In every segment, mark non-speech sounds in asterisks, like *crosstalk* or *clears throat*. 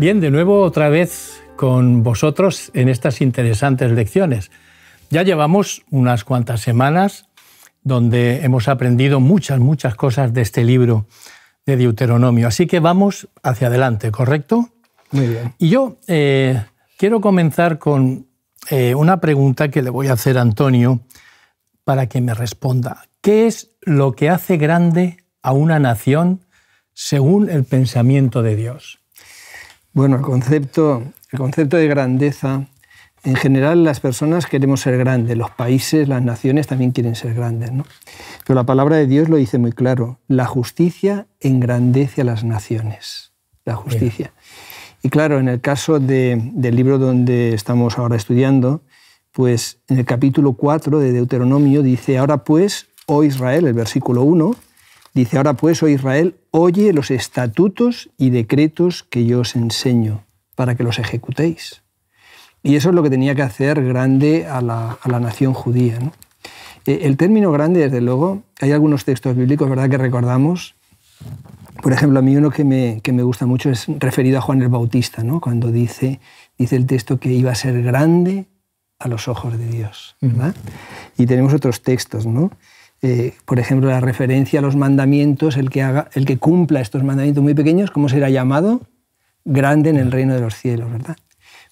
Bien, de nuevo otra vez con vosotros en estas interesantes lecciones. Ya llevamos unas cuantas semanas donde hemos aprendido muchas, muchas cosas de este libro de Deuteronomio. Así que vamos hacia adelante, ¿correcto? Muy bien. Y yo eh, quiero comenzar con eh, una pregunta que le voy a hacer a Antonio para que me responda. ¿Qué es lo que hace grande a una nación según el pensamiento de Dios? Bueno, el concepto, el concepto de grandeza, en general las personas queremos ser grandes, los países, las naciones también quieren ser grandes. ¿no? Pero la palabra de Dios lo dice muy claro, la justicia engrandece a las naciones, la justicia. Y claro, en el caso del libro donde estamos ahora estudiando, pues en el capítulo 4 de Deuteronomio dice, ahora pues, oh Israel, el versículo 1, Dice, ahora pues, oh Israel, oye los estatutos y decretos que yo os enseño para que los ejecutéis. Y eso es lo que tenía que hacer grande a la, nación judía. E, el término grande, desde luego, hay algunos textos bíblicos ¿verdad? que recordamos. Por ejemplo, a mí uno que me, que me gusta mucho es referido a Juan el Bautista, cuando dice, dice el texto que iba a ser grande a los ojos de Dios. Y tenemos otros textos, ¿no? Eh, por ejemplo, la referencia a los mandamientos, el que, cumpla estos mandamientos muy pequeños, ¿cómo será llamado? Grande en el reino de los cielos, ¿verdad?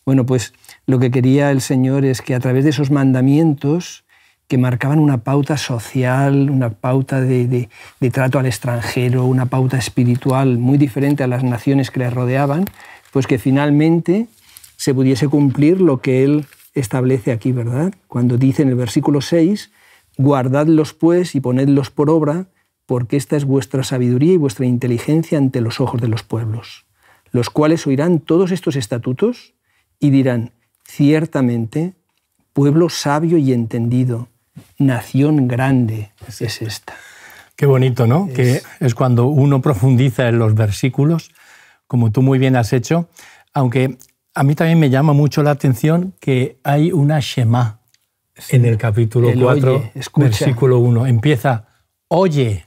Bueno, pues lo que quería el Señor es que a través de esos mandamientos que marcaban una pauta social, una pauta de, de trato al extranjero, una pauta espiritual muy diferente a las naciones que le rodeaban, pues que finalmente se pudiese cumplir lo que Él establece aquí, ¿verdad? Cuando dice en el versículo 6, Guardadlos pues y ponedlos por obra, porque esta es vuestra sabiduría y vuestra inteligencia ante los ojos de los pueblos, los cuales oirán todos estos estatutos y dirán, ciertamente, pueblo sabio y entendido, nación grande es esta. Qué bonito, ¿no? Que es cuando uno profundiza en los versículos, como tú muy bien has hecho, aunque a mí también me llama mucho la atención que hay una Shema en el capítulo 4, versículo 1. Empieza, oye,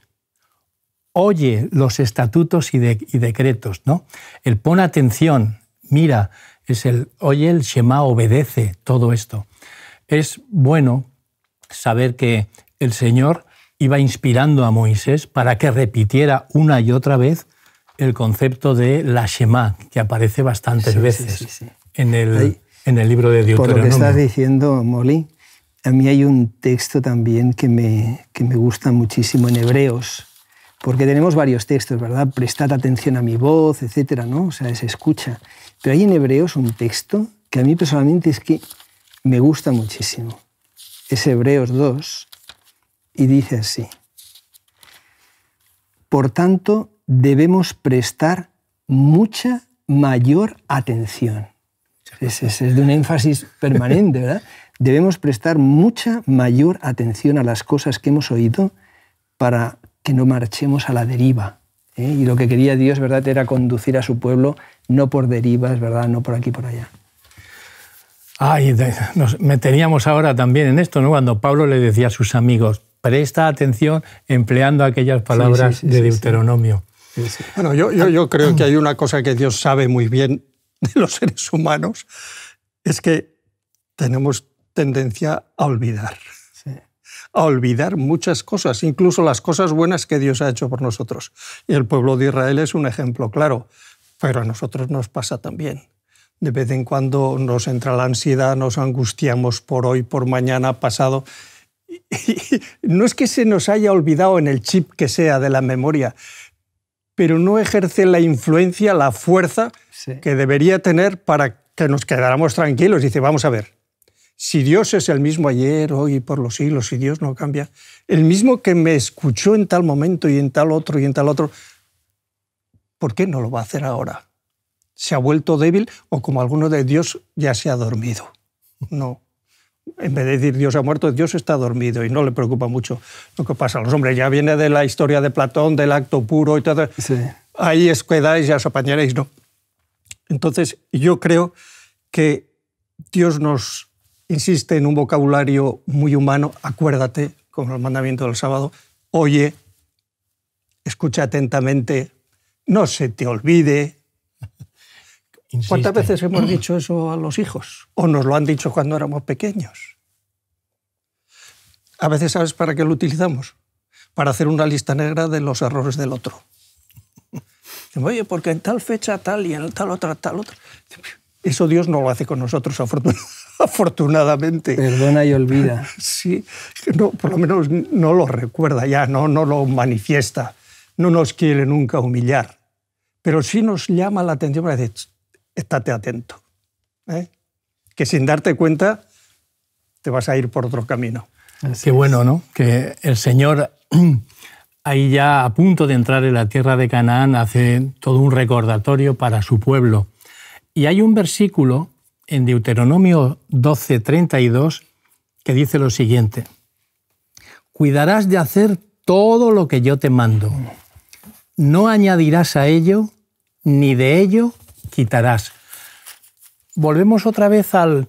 oye los estatutos y, decretos, ¿no? El pon atención, mira, es el, oye, el Shema obedece todo esto. Es bueno saber que el Señor iba inspirando a Moisés para que repitiera una y otra vez el concepto de la Shema, que aparece bastantes veces en, el, libro de Deuteronomio. Por lo que estás diciendo, Molly, a mí hay un texto también que me, que me gusta muchísimo en Hebreos, porque tenemos varios textos, ¿verdad? Prestad atención a mi voz, etcétera, ¿no? O sea, se escucha. Pero hay en Hebreos un texto que a mí personalmente es que me gusta muchísimo. Es Hebreos 2 y dice así. Por tanto, debemos prestar mucha mayor atención. Es, es de un énfasis permanente, ¿verdad? debemos prestar mucha mayor atención a las cosas que hemos oído para que no marchemos a la deriva. ¿eh? Y lo que quería Dios, ¿verdad?, era conducir a su pueblo no por derivas, ¿verdad?, no por aquí por allá. Ay, nos meteríamos ahora también en esto, ¿no? Cuando Pablo le decía a sus amigos, presta atención empleando aquellas palabras de Deuteronomio. Bueno, yo, yo, yo creo que hay una cosa que Dios sabe muy bien de los seres humanos, es que tenemos tendencia a olvidar. A olvidar muchas cosas, incluso las cosas buenas que Dios ha hecho por nosotros. Y el pueblo de Israel es un ejemplo claro, pero a nosotros nos pasa también. De vez en cuando nos entra la ansiedad, nos angustiamos por hoy, por mañana, pasado. no es que se nos haya olvidado en el chip que sea de la memoria, pero no ejerce la influencia, la fuerza que debería tener para que nos quedáramos tranquilos. Dice, vamos a ver, si Dios es el mismo ayer, hoy y por los siglos, si Dios no cambia, el mismo que me escuchó en tal momento y en tal otro y en tal otro, ¿por qué no lo va a hacer ahora? ¿Se ha vuelto débil o como alguno de Dios ya se ha dormido? No. En vez de decir Dios ha muerto, Dios está dormido y no le preocupa mucho lo que pasa a los hombres. Ya viene de la historia de Platón, del acto puro y todo. Sí. Ahí os quedáis, ya os apañaréis, ¿no? Entonces, yo creo que Dios nos insiste en un vocabulario muy humano, acuérdate, con el mandamiento del sábado, oye, escucha atentamente, no se te olvide. *laughs* ¿Cuántas veces hemos dicho eso a los hijos? ¿O nos lo han dicho cuando éramos pequeños? A veces, ¿sabes para qué lo utilizamos? Para hacer una lista negra de los errores del otro. Oye, porque en tal fecha tal y en tal otra, tal otra. Eso Dios no lo hace con nosotros, afortunadamente. *laughs* afortunadamente. Perdona y olvida. *laughs* Sí, por lo menos no lo recuerda ya, no, no lo manifiesta. No nos quiere nunca humillar. Pero sí nos llama la atención para decir, estate atento. ¿eh? Que sin darte cuenta te vas a ir por otro camino. Qué bueno, ¿no? Que el Señor, *clears throat* ahí ya a punto de entrar en la tierra de Canaán, hace todo un recordatorio para su pueblo. Y hay un versículo en Deuteronomio 12:32 que dice lo siguiente, cuidarás de hacer todo lo que yo te mando, no añadirás a ello, ni de ello quitarás. Volvemos otra vez al,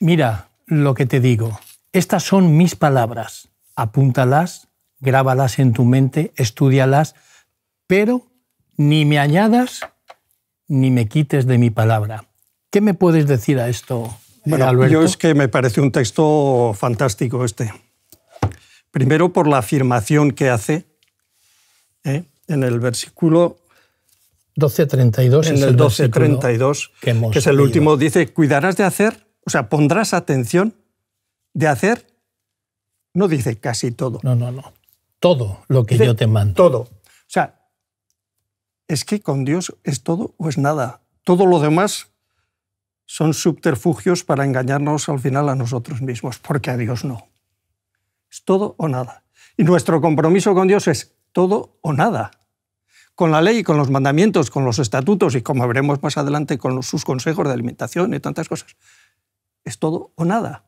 mira lo que te digo, estas son mis palabras, apúntalas, grábalas en tu mente, estudialas, pero ni me añadas ni me quites de mi palabra. ¿Qué me puedes decir a esto, eh, bueno, Alberto? Yo es que me parece un texto fantástico este. Primero por la afirmación que hace eh, en el versículo 12.32. En el 12.32, que, es el último, dice, cuidarás de hacer, o sea, pondrás atención de hacer, no dice casi todo. No, no, no. Todo lo que yo te mando. Todo. O sea, es que con Dios es todo o es nada. Todo lo demás son subterfugios para engañarnos al final a nosotros mismos, porque a Dios no. Es todo o nada. Y nuestro compromiso con Dios es todo o nada. Con la ley, con los mandamientos, con los estatutos y como veremos más adelante con sus consejos de alimentación y tantas cosas. Es todo o nada.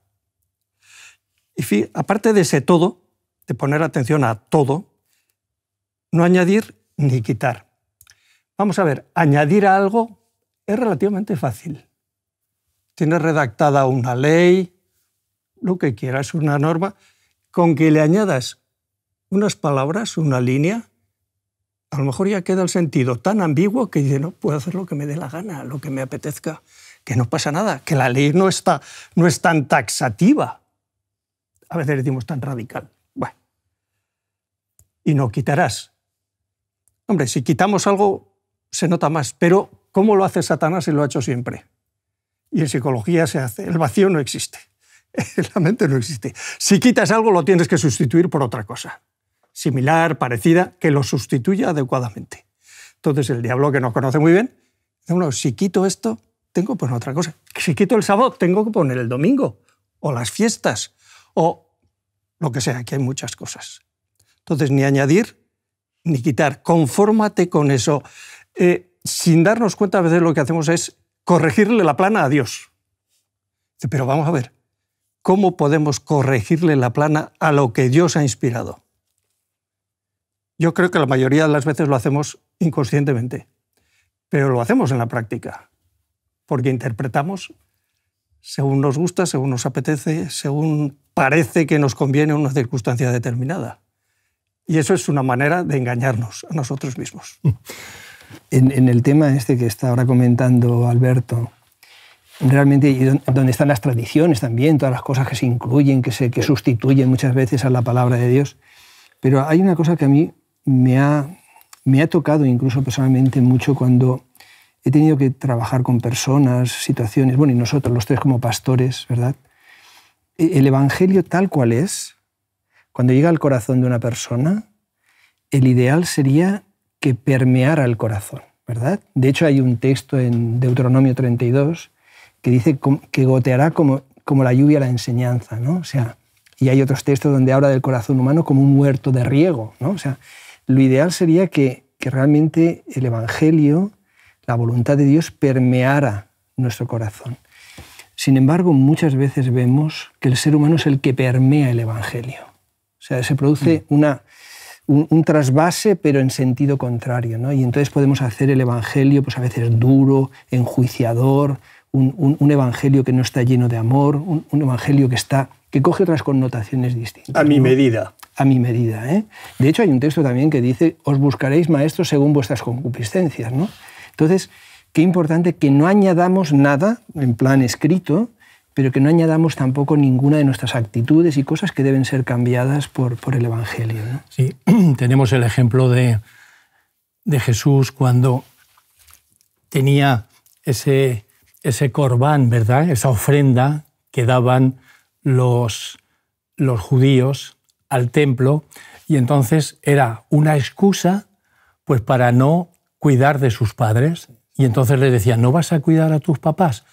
Y aparte de ese todo, de poner atención a todo, no añadir ni quitar. Vamos a ver, añadir a algo es relativamente fácil tienes redactada una ley, lo que quieras, una norma, con que le añadas unas palabras, una línea, a lo mejor ya queda el sentido tan ambiguo que dice, no, puedo hacer lo que me dé la gana, lo que me apetezca, que no pasa nada, que la ley no, está, no es tan taxativa. A veces decimos tan radical. Bueno, y no quitarás. Hombre, si quitamos algo, se nota más, pero ¿cómo lo hace Satanás y lo ha hecho siempre? Y en psicología se hace, el vacío no existe, *laughs* la mente no existe. Si quitas algo lo tienes que sustituir por otra cosa, similar, parecida, que lo sustituya adecuadamente. Entonces el diablo que nos conoce muy bien, bueno, si quito esto, tengo que otra cosa. Si quito el sábado, tengo que poner el domingo, o las fiestas, o lo que sea, que hay muchas cosas. Entonces, ni añadir ni quitar, confórmate con eso. Eh, sin darnos cuenta, a veces lo que hacemos es corregirle la plana a Dios. Pero vamos a ver, ¿cómo podemos corregirle la plana a lo que Dios ha inspirado? Yo creo que la mayoría de las veces lo hacemos inconscientemente, pero lo hacemos en la práctica, porque interpretamos según nos gusta, según nos apetece, según parece que nos conviene una circunstancia determinada. Y eso es una manera de engañarnos a nosotros mismos. Mm. En, el tema este que está ahora comentando Alberto, realmente donde están las tradiciones también, todas las cosas que se incluyen, que, se, sustituyen muchas veces a la palabra de Dios. Pero hay una cosa que a mí me ha, me ha tocado incluso personalmente mucho cuando he tenido que trabajar con personas, situaciones, bueno, y nosotros los tres como pastores, ¿verdad? E, el Evangelio tal cual es, cuando llega al corazón de una persona, el ideal sería que permeara el corazón, ¿verdad? De hecho, hay un texto en Deuteronomio 32 que dice que goteará como, como la lluvia la enseñanza, ¿no? O sea, y hay otros textos donde habla del corazón humano como un huerto de riego, ¿no? O sea, lo ideal sería que, que realmente el Evangelio, la voluntad de Dios, permeara nuestro corazón. Sin embargo, muchas veces vemos que el ser humano es el que permea el Evangelio. O sea, se produce mm. una un, trasvase, pero en sentido contrario. ¿no? Y entonces podemos hacer el Evangelio, pues a veces duro, enjuiciador, un, Evangelio que no está lleno de amor, un, Evangelio que, está, que coge otras connotaciones distintas. A mi medida. A mi medida. ¿eh? De hecho, hay un texto también que dice, os buscaréis maestros según vuestras concupiscencias. ¿no? Entonces, qué importante que no añadamos nada en plan escrito pero que no añadamos tampoco ninguna de nuestras actitudes y cosas que deben ser cambiadas por, el Evangelio. Sí, *clears throat* tenemos el ejemplo de, Jesús cuando tenía ese, corbán, ¿verdad? Esa ofrenda que daban los, los judíos al templo y entonces era una excusa pues para no cuidar de sus padres y entonces le decía, "No vas a cuidar a tus papás."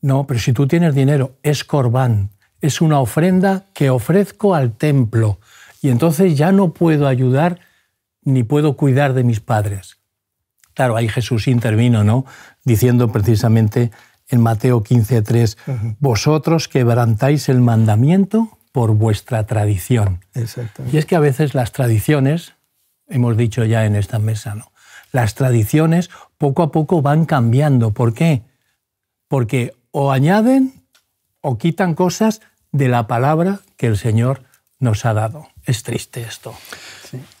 No, pero si tú tienes dinero, es corbán, es una ofrenda que ofrezco al templo y entonces ya no puedo ayudar ni puedo cuidar de mis padres. Claro, ahí Jesús intervino, ¿no? Diciendo precisamente en Mateo 15:3, 3, vosotros quebrantáis el mandamiento por vuestra tradición. Y es que a veces las tradiciones, hemos dicho ya en esta mesa, ¿no? Las tradiciones poco a poco van cambiando. ¿Por qué? Porque o añaden o quitan cosas de la palabra que el Señor nos ha dado. Es triste esto.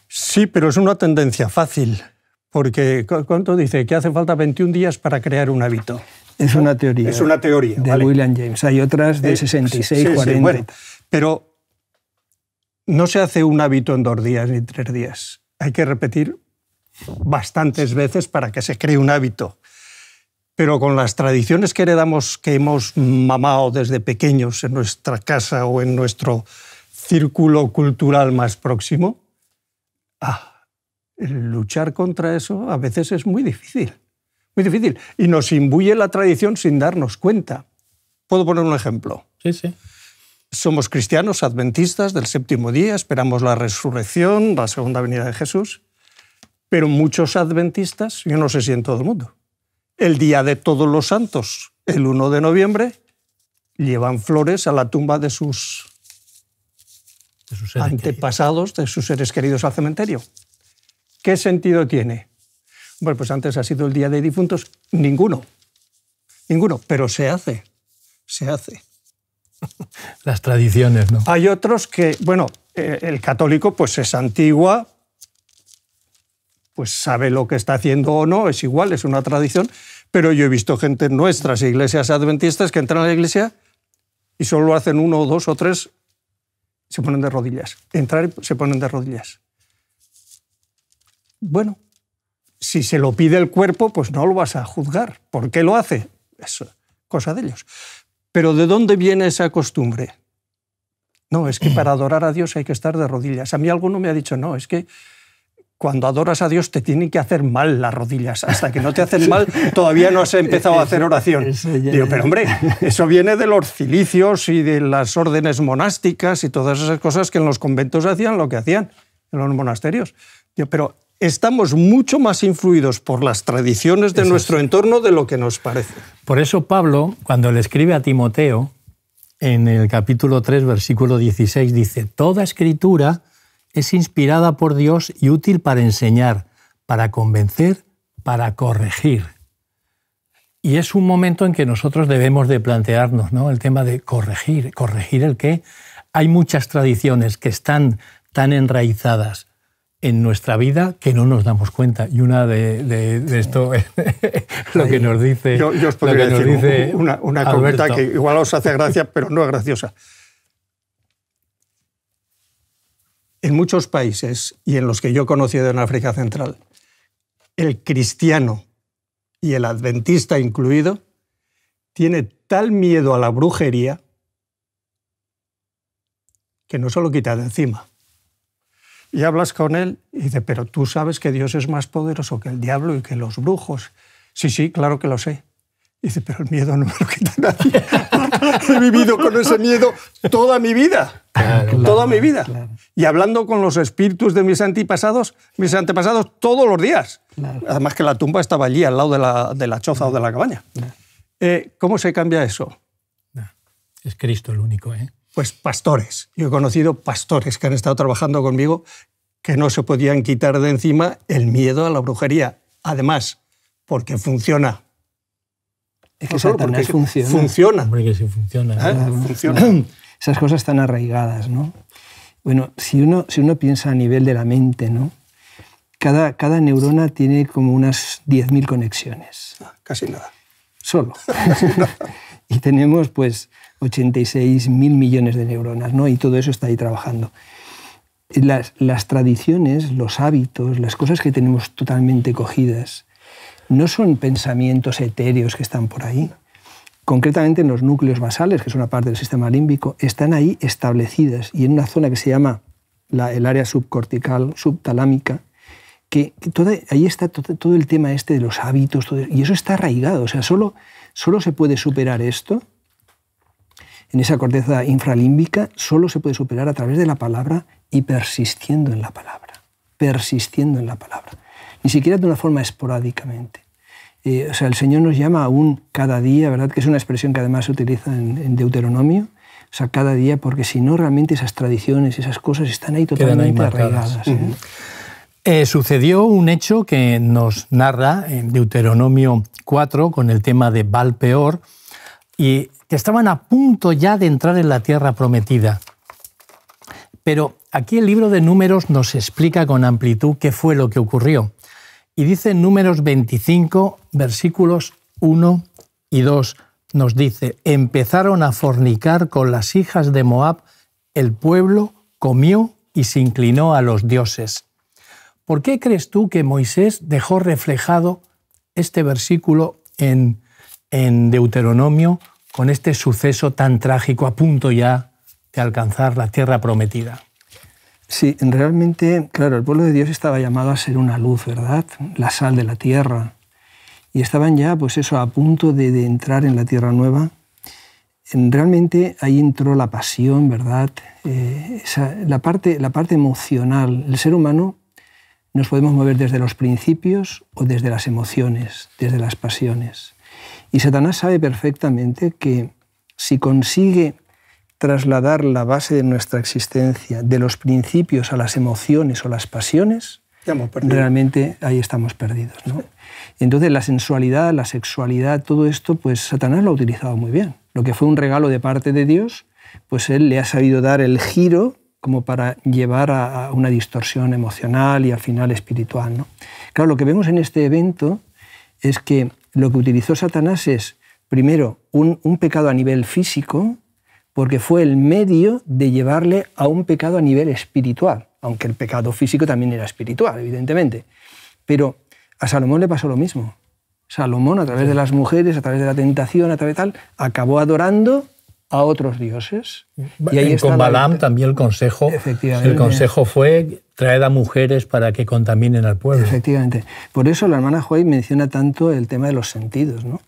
Sí, pero es una tendencia fácil, porque ¿cuánto dice? Que hace falta 21 días para crear un hábito. Es una teoría. Es una teoría. De William James. Hay otras de 66, eh, 40. pero no se hace un hábito en dos días ni tres días. Hay que repetir bastantes veces para que se cree un hábito pero con las tradiciones que heredamos, que hemos mamado desde pequeños en nuestra casa o en nuestro círculo cultural más próximo, ah, luchar contra eso a veces es muy difícil, muy difícil. Y nos imbuye la tradición sin darnos cuenta. Puedo poner un ejemplo. Sí, sí. Somos cristianos adventistas del séptimo día, esperamos la resurrección, la segunda venida de Jesús, pero muchos adventistas, yo no sé si en todo el mundo, el día de todos los santos, el 1 de noviembre, llevan flores a la tumba de sus, antepasados, de sus seres queridos al cementerio. ¿Qué sentido tiene? Bueno, pues antes ha sido el Día de Difuntos. Ninguno. Ninguno. Pero se hace. Se hace. *laughs* Las tradiciones, ¿no? Hay otros que, bueno, eh, el católico pues es antigua, pues sabe lo que está haciendo o no, es igual, es una tradición, pero yo he visto gente en nuestras iglesias adventistas que entran a la iglesia y solo hacen uno, o dos o tres, se ponen de rodillas. Entrar y se ponen de rodillas. Bueno, si se lo pide el cuerpo, pues no lo vas a juzgar. ¿Por qué lo hace? Es cosa de ellos. Pero ¿de dónde viene esa costumbre? No, es que para adorar a Dios hay que estar de rodillas. A mí alguno me ha dicho, no, es que cuando adoras a Dios te tienen que hacer mal las rodillas. Hasta que no te hacen mal, *laughs* todavía no has empezado a hacer oración. Digo, pero hombre, eso viene de los cilicios y de las órdenes monásticas y todas esas cosas que en los conventos hacían lo que hacían en los monasterios. Digo, pero estamos mucho más influidos por las tradiciones de nuestro entorno de lo que nos parece. Por eso Pablo, cuando le escribe a Timoteo, en el capítulo 3, versículo 16, dice, Toda escritura es inspirada por Dios y útil para enseñar, para convencer, para corregir. Y es un momento en que nosotros debemos de plantearnos ¿no? el tema de corregir. ¿Corregir el qué? Hay muchas tradiciones que están tan enraizadas en nuestra vida que no nos damos cuenta. Y una de, esto es *laughs* lo que nos dice. Yo, yo os decir dice una, una que igual os hace gracia, pero no es graciosa. en muchos países y en los que yo he conocido en África Central, el cristiano y el adventista incluido tiene tal miedo a la brujería que no se lo quita de encima. Y hablas con él y dice, pero tú sabes que Dios es más poderoso que el diablo y que los brujos. Sí, sí, claro que lo sé dice, pero el miedo no me lo quita nadie. *laughs* He vivido con ese miedo toda mi vida. toda mi vida. Y hablando con los espíritus de mis antepasados, mis antepasados todos los días. Además que la tumba estaba allí, al lado de la, de la choza o de la cabaña. Eh, ¿Cómo se cambia eso? Es Cristo el único, ¿eh? Pues pastores. Yo he conocido pastores que han estado trabajando conmigo que no se podían quitar de encima el miedo a la brujería. Además, porque funciona. Es que no funciona. Funciona. Hombre, que ah, ¿eh? funciona. Esas cosas están arraigadas, ¿no? Bueno, si uno, si uno piensa a nivel de la mente, ¿no? Cada, cada neurona tiene como unas 10.000 conexiones. Ah, casi nada. Solo. *laughs* *laughs* y tenemos pues 86.000 millones de neuronas, ¿no? Y todo eso está ahí trabajando. Las, las tradiciones, los hábitos, las cosas que tenemos totalmente cogidas, no son pensamientos etéreos que están por ahí. Concretamente en los núcleos basales, que es una parte del sistema límbico, están ahí establecidas y en una zona que se llama el área subcortical, subtalámica, que, ahí está todo, el tema este de los hábitos, y eso está arraigado. O sea, solo, solo se puede superar esto, en esa corteza infralímbica, solo se puede superar a través de la palabra y persistiendo en la palabra. Persistiendo en la palabra ni siquiera de una forma esporádicamente. Eh, o sea, el Señor nos llama a un cada día, ¿verdad? Que es una expresión que además se utiliza en, Deuteronomio. O sea, cada día, porque si no, realmente esas tradiciones, esas cosas están ahí totalmente arraigadas. Eh, sucedió un hecho que nos narra en Deuteronomio 4 con el tema de Valpeor, Peor, y que estaban a punto ya de entrar en la tierra prometida. Pero aquí el libro de números nos explica con amplitud qué fue lo que ocurrió. Y dice en números 25, versículos 1 y 2, nos dice, empezaron a fornicar con las hijas de Moab, el pueblo comió y se inclinó a los dioses. ¿Por qué crees tú que Moisés dejó reflejado este versículo en, en Deuteronomio con este suceso tan trágico a punto ya de alcanzar la tierra prometida? Sí, realmente, claro, el pueblo de Dios estaba llamado a ser una luz, ¿verdad? La sal de la tierra. Y estaban ya, pues eso, a punto de, entrar en la tierra nueva. Realmente ahí entró la pasión, ¿verdad? Eh, la, parte, la parte emocional. El ser humano nos podemos mover desde los principios o desde las emociones, desde las pasiones. Y Satanás sabe perfectamente que si consigue trasladar la base de nuestra existencia, de los principios a las emociones o las pasiones, realmente ahí estamos perdidos. Entonces la sensualidad, la sexualidad, todo esto, pues Satanás lo ha utilizado muy bien. Lo que fue un regalo de parte de Dios, pues él le ha sabido dar el giro como para llevar a una distorsión emocional y al final espiritual. ¿no? Claro, lo que vemos en este evento es que lo que utilizó Satanás es, primero, un, un pecado a nivel físico, porque fue el medio de llevarle a un pecado a nivel espiritual, aunque el pecado físico también era espiritual, evidentemente. Pero a Salomón le pasó lo mismo. Salomón, a través de las mujeres, a través de la tentación, a través de tal, acabó adorando a otros dioses. Y ahí con Balaam también el consejo, el consejo fue traer a mujeres para que contaminen al pueblo. Efectivamente. Por eso la hermana Joy menciona tanto el tema de los sentidos, ¿no?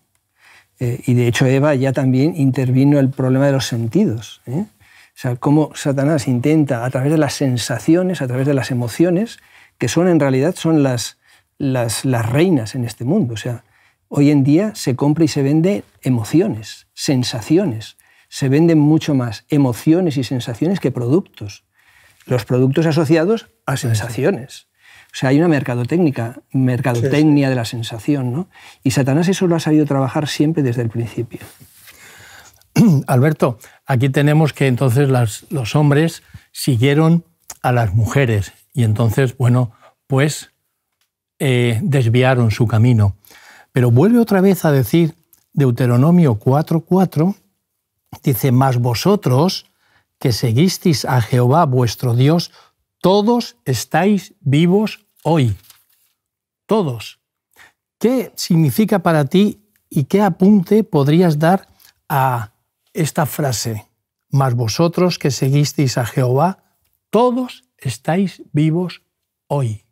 Eh, y de hecho Eva ya también intervino el problema de los sentidos. ¿eh? O sea, cómo Satanás intenta a través de las sensaciones, a través de las emociones, que son en realidad son las, las reinas en este mundo. O sea, hoy en día se compra y se vende emociones, sensaciones. Se venden mucho más emociones y sensaciones que productos. Los productos asociados a sensaciones. O sea, hay una mercadotécnica, mercadotecnia de la sensación, ¿no? Y Satanás eso lo ha sabido trabajar siempre desde el principio. *clears throat* Alberto, aquí tenemos que entonces los hombres siguieron a las mujeres y entonces, bueno, pues eh, desviaron su camino. Pero vuelve otra vez a decir Deuteronomio 4:4, dice, mas vosotros que seguisteis a Jehová vuestro Dios, todos estáis vivos hoy. Todos. ¿Qué significa para ti y qué apunte podrías dar a esta frase? Mas vosotros que seguisteis a Jehová, todos estáis vivos hoy.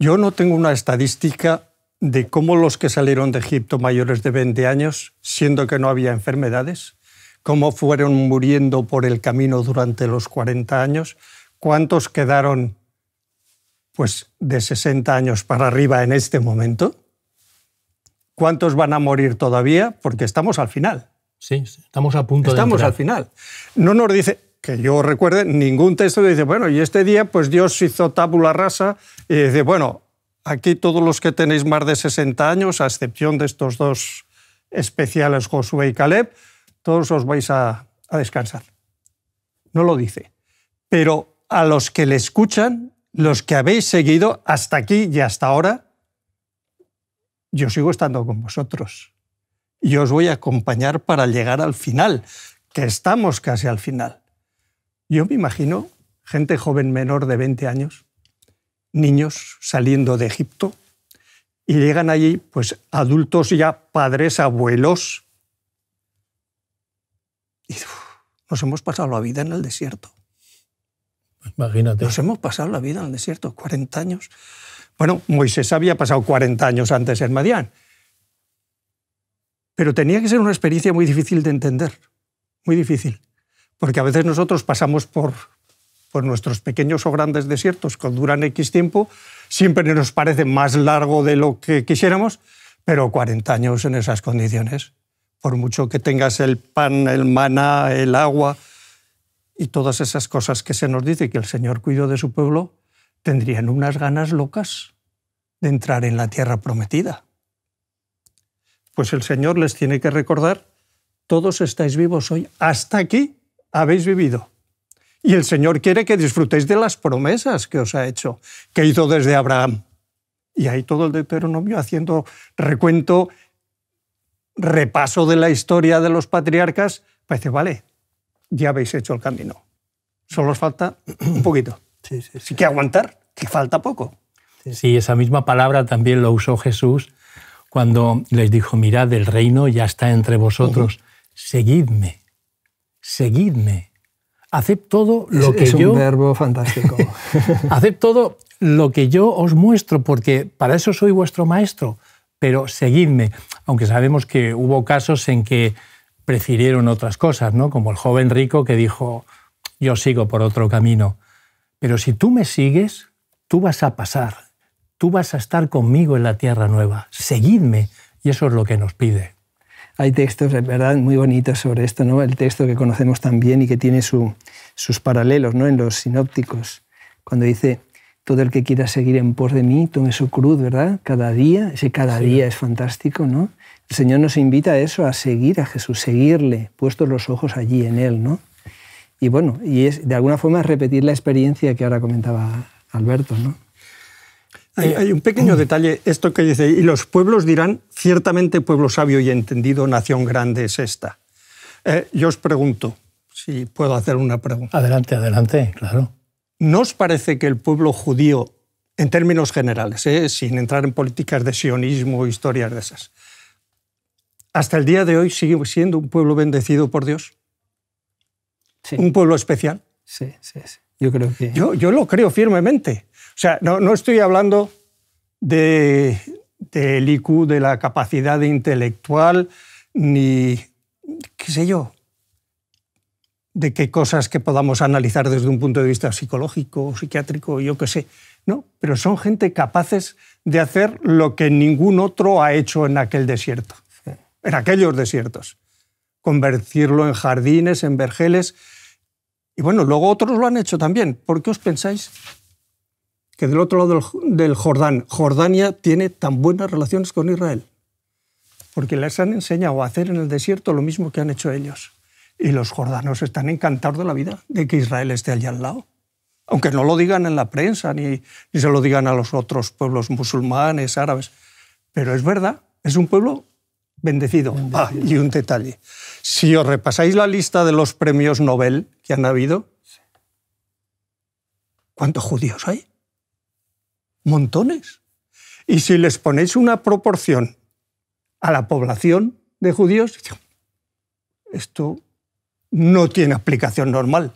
Yo no tengo una estadística de cómo los que salieron de Egipto mayores de 20 años, siendo que no había enfermedades, cómo fueron muriendo por el camino durante los 40 años, ¿Cuántos quedaron pues de 60 años para arriba en este momento? ¿Cuántos van a morir todavía? Porque estamos al final. Sí, estamos a punto estamos de Estamos al final. No nos dice, que yo recuerde, ningún texto dice, bueno, y este día pues Dios hizo tabula rasa y dice, bueno, aquí todos los que tenéis más de 60 años, a excepción de estos dos especiales, Josué y Caleb, todos os vais a, a descansar. No lo dice. Pero a los que le escuchan, los que habéis seguido hasta aquí y hasta ahora, yo sigo estando con vosotros. Yo os voy a acompañar para llegar al final, que estamos casi al final. Yo me imagino gente joven menor de 20 años, niños saliendo de Egipto, y llegan allí pues adultos ya, padres, abuelos. Y nos hemos pasado la vida en el desierto. Imagínate. Nos hemos pasado la vida en el desierto, 40 años. Bueno, Moisés había pasado 40 años antes en Madián. Pero tenía que ser una experiencia muy difícil de entender, muy difícil. Porque a veces nosotros pasamos por, por nuestros pequeños o grandes desiertos que duran X tiempo, siempre nos parece más largo de lo que quisiéramos, pero 40 años en esas condiciones, por mucho que tengas el pan, el maná, el agua, y todas esas cosas que se nos dice que el Señor cuidó de su pueblo, tendrían unas ganas locas de entrar en la tierra prometida. Pues el Señor les tiene que recordar, todos estáis vivos hoy, hasta aquí habéis vivido. Y el Señor quiere que disfrutéis de las promesas que os ha hecho, que hizo desde Abraham. Y ahí todo el Deuteronomio haciendo recuento, repaso de la historia de los patriarcas, parece, vale, ya habéis hecho el camino. Solo os falta un poquito. Sí, sí, sí. que aguantar, que falta poco. Sí, esa misma palabra también lo usó Jesús cuando les dijo, mirad, el reino ya está entre vosotros, seguidme, seguidme. Haced todo lo que yo... Es un verbo fantástico. *laughs* Haced todo lo que yo os muestro, porque para eso soy vuestro maestro, pero seguidme. Aunque sabemos que hubo casos en que prefirieron otras cosas, ¿no? como el joven rico que dijo, yo sigo por otro camino. Pero si tú me sigues, tú vas a pasar, tú vas a estar conmigo en la tierra nueva, seguidme. Y eso es lo que nos pide. Hay textos, de verdad, muy bonitos sobre esto, ¿no? El texto que conocemos también y que tiene sus paralelos, ¿no? En los sinópticos, cuando dice, todo el que quiera seguir en pos de mí, tome su cruz, ¿verdad? Cada día, ese cada día es fantástico, ¿no? El Señor nos invita a eso, a seguir a Jesús, seguirle, puestos los ojos allí en Él, ¿no? Y bueno, y es de alguna forma repetir la experiencia que ahora comentaba Alberto, ¿no? Hay, un pequeño detalle, esto que dice, y los pueblos dirán, ciertamente pueblo sabio y entendido, nación grande es esta. Eh, yo os pregunto, si puedo hacer una pregunta. Adelante, adelante, claro. ¿No os parece que el pueblo judío, en términos generales, eh, sin entrar en políticas de sionismo, historias de esas, hasta el día de hoy sigue siendo un pueblo bendecido por Dios. Un pueblo especial. Sí, sí, sí. Yo creo que. Yo, lo creo firmemente. O sea, no, estoy hablando de, del IQ, de la capacidad intelectual, ni, qué sé yo, de qué cosas que podamos analizar desde un punto de vista psicológico, psiquiátrico, yo qué sé. No, pero son gente capaces de hacer lo que ningún otro ha hecho en aquel desierto en aquellos desiertos, convertirlo en jardines, en vergeles. Y bueno, luego otros lo han hecho también. ¿Por qué os pensáis que del otro lado del Jordán, Jordania tiene tan buenas relaciones con Israel? Porque les han enseñado a hacer en el desierto lo mismo que han hecho ellos. Y los jordanos están encantados de la vida, de que Israel esté allí al lado. Aunque no lo digan en la prensa, ni, ni se lo digan a los otros pueblos musulmanes, árabes. Pero es verdad, es un pueblo Bendecido. y un detalle. Si os repasáis la lista de los premios Nobel que han habido, ¿cuántos judíos hay? Montones. Y si les ponéis una proporción a la población de judíos, esto no tiene aplicación normal.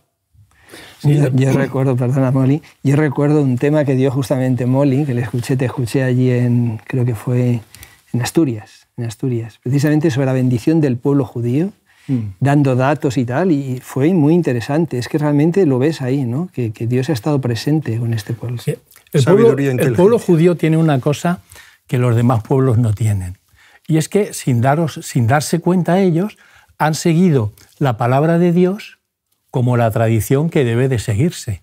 yo, yo, recuerdo, perdona Molly, yo recuerdo un tema que dio justamente Molly, que le escuché, te escuché allí en, creo que fue en Asturias, en Asturias, precisamente sobre la bendición del pueblo judío, mm. dando datos y tal, y fue muy interesante. Es que realmente lo ves ahí, ¿no? que, Dios ha estado presente con este pueblo. El, pueblo judío tiene una cosa que los demás pueblos no tienen, y es que sin, daros, sin darse cuenta ellos, han seguido la palabra de Dios como la tradición que debe de seguirse.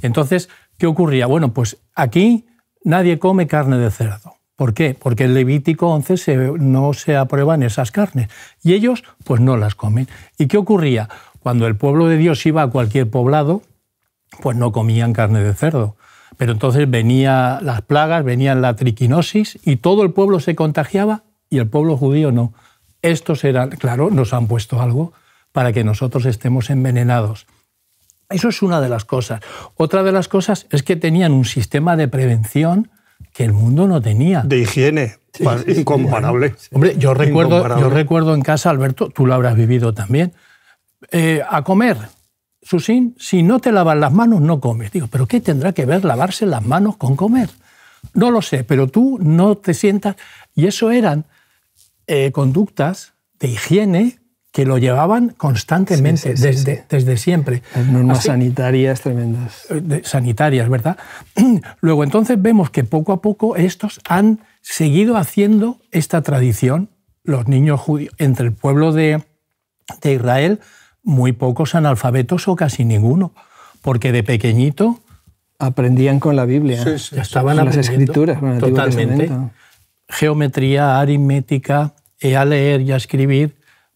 Entonces, ¿qué ocurría? Bueno, pues aquí nadie come carne de cerdo. ¿Por qué? Porque el Levítico 11 no se aprueban esas carnes y ellos pues no las comen. ¿Y qué ocurría? Cuando el pueblo de Dios iba a cualquier poblado, pues no comían carne de cerdo. Pero entonces venían las plagas, venían la triquinosis y todo el pueblo se contagiaba y el pueblo judío no. Estos eran, claro, nos han puesto algo para que nosotros estemos envenenados. Eso es una de las cosas. Otra de las cosas es que tenían un sistema de prevención que el mundo no tenía. De higiene, incomparable. Hombre, yo recuerdo, yo recuerdo en casa, Alberto, tú lo habrás vivido también, eh, a comer. Susín, si no te lavas las manos, no comes. Digo, ¿pero qué tendrá que ver lavarse las manos con comer? No lo sé, pero tú no te sientas. Y eso eran eh, conductas de higiene que lo llevaban constantemente, desde, desde siempre. En normas sanitarias tremendas. Eh, sanitarias, ¿verdad? *clears throat* Luego entonces vemos que poco a poco estos han seguido haciendo esta tradición, los niños judíos, entre el pueblo de, Israel, muy pocos analfabetos o casi ninguno, porque de pequeñito... Aprendían con la Biblia, ya estaban aprendiendo las escrituras, totalmente. Geometría, aritmética, eh, a leer y a escribir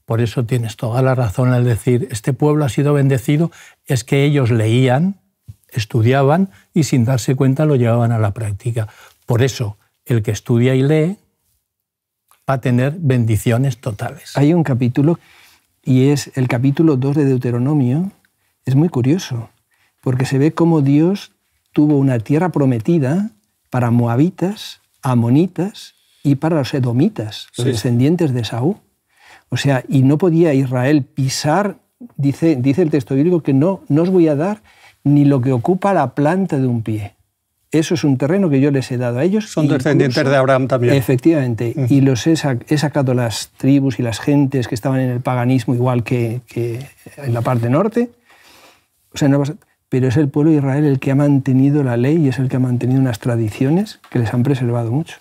por eso tienes toda la razón al decir, este pueblo ha sido bendecido, es que ellos leían, estudiaban y sin darse cuenta lo llevaban a la práctica. Por eso, el que estudia y lee va a tener bendiciones totales. Hay un capítulo, y es el capítulo 2 de Deuteronomio, es muy curioso, porque se ve cómo Dios tuvo una tierra prometida para moabitas, amonitas y para los edomitas, los descendientes de Saúl. O sea, y no podía Israel pisar, dice, el texto bíblico, que no, no os voy a dar ni lo que ocupa la planta de un pie. Eso es un terreno que yo les he dado a ellos. Son descendientes de Abraham también. Efectivamente. Y los he, sacado las tribus y las gentes que estaban en el paganismo, igual que, en la parte norte. sea, pero es el pueblo de Israel el que ha mantenido la ley y es el que ha mantenido unas tradiciones que les han preservado mucho.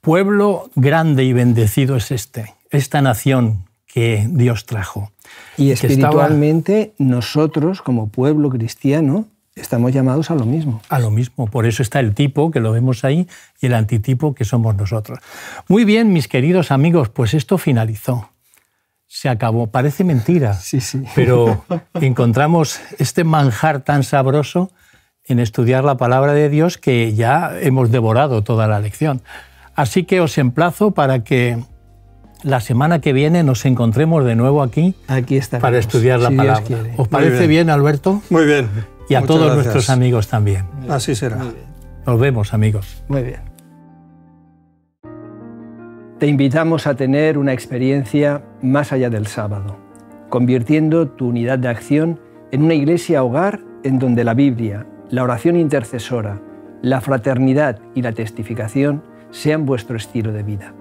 Pueblo grande y bendecido es este, esta nación que Dios trajo. Y espiritualmente nosotros, como pueblo cristiano, estamos llamados a lo mismo. A lo mismo, por eso está el tipo, que lo vemos ahí, y el antitipo, que somos nosotros. Muy bien, mis queridos amigos, pues esto finalizó. Se acabó, parece mentira, sí, sí. pero *laughs* encontramos este manjar tan sabroso en estudiar la palabra de Dios que ya hemos devorado toda la lección. Así que os emplazo para que la semana que viene nos encontremos de nuevo aquí, aquí para estudiar la palabra. ¿Os parece bien. Alberto? Muy bien. Y a todos nuestros amigos también. Así será. Nos vemos, amigos. Muy bien. Te invitamos a tener una experiencia más allá del sábado, convirtiendo tu unidad de acción en una iglesia hogar en donde la Biblia, la oración intercesora, la fraternidad y la testificación sean vuestro estilo de vida.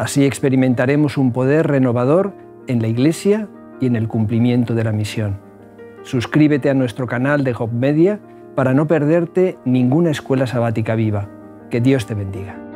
Así experimentaremos un poder renovador en la Iglesia y en el cumplimiento de la misión. Suscríbete a nuestro canal de Job Media para no perderte ninguna escuela sabática viva. Que Dios te bendiga.